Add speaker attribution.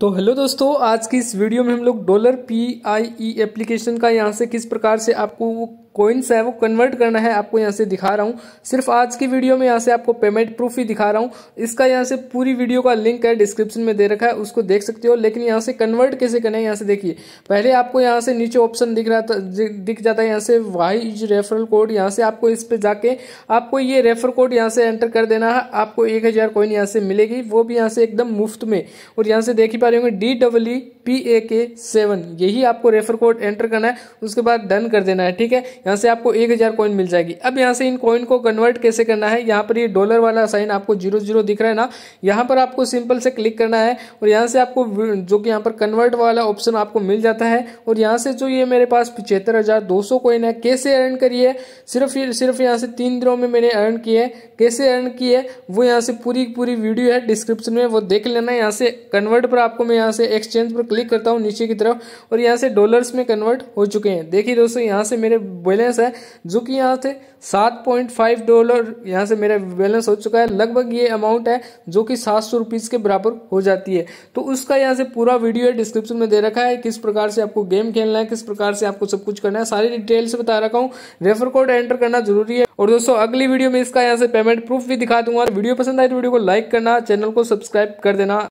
Speaker 1: तो हेलो दोस्तों आज की इस वीडियो में हम लोग dollar P I E application का यहाँ से किस प्रकार से आपको कोइंस है वो कन्वर्ट करना है आपको यहाँ से दिखा रहा हूँ सिर्फ आज की वीडियो में यहाँ से आपको पेमेंट प्रूफ ही दिखा रहा हूँ इसका यहाँ से पूरी वीडियो का लिंक है डिस्क्रिप्शन में दे रखा है उसको देख सकते हो लेकिन यहाँ से कन्वर्ट कैसे करना है यहाँ से देखिए पहले आपको यहाँ से नीचे ऑप्शन दिख रहा था दिख जाता है यहाँ से वाई इज रेफरल कोड यहाँ से आपको इस पर जाके आपको ये रेफर कोड यहाँ से एंटर कर देना है आपको एक हज़ार कोइन यहाँ से मिलेगी वो भी यहाँ से एकदम मुफ्त में और यहाँ से देख ही पा रहे होंगे डी डबल पी ए के सेवन यही आपको रेफर कोड एंटर करना है उसके बाद डन कर देना है ठीक है यहाँ से आपको एक हज़ार कॉइन मिल जाएगी अब यहाँ से इन कॉइन को कन्वर्ट कैसे करना है यहाँ पर ये डॉलर वाला साइन आपको जीरो जीरो दिख रहा है ना यहाँ पर आपको सिंपल से क्लिक करना है और यहाँ से आपको जो कि यहाँ पर कन्वर्ट वाला ऑप्शन आपको मिल जाता है और यहाँ से जो ये मेरे पास पिछहत्तर हज़ार दो सौ कॉइन है कैसे अर्न करिए सिर्फ सिर्फ यहाँ से तीन दिनों में मैंने अर्न किए कैसे अर्न किए वो यहाँ से पूरी पूरी वीडियो है डिस्क्रिप्शन में वो देख लेना यहाँ से कन्वर्ट पर आपको मैं यहाँ से एक्सचेंज पर क्लिक क्लिक करता हूँ नीचे की तरफ और यहाँ से डॉलर्स में कन्वर्ट हो चुके हैं देखिए दोस्तों यहाँ से मेरे बैलेंस है जो कि यहाँ से सात पॉइंट फाइव डॉलर यहाँ से मेरा बैलेंस हो चुका है लगभग ये अमाउंट है जो कि सात सौ रुपीज़ के बराबर हो जाती है तो उसका यहाँ से पूरा वीडियो डिस्क्रिप्शन में दे रखा है किस प्रकार से आपको गेम खेलना है किस प्रकार से आपको सब कुछ करना है सारी डिटेल्स बता रखा हूँ रेफर कोड एंटर करना जरूरी है और दोस्तों अगली वीडियो में इसका यहाँ से पेमेंट प्रूफ भी दिखा दूंगा वीडियो पसंद आए तो वीडियो को लाइक करना चैनल को सब्सक्राइब कर देना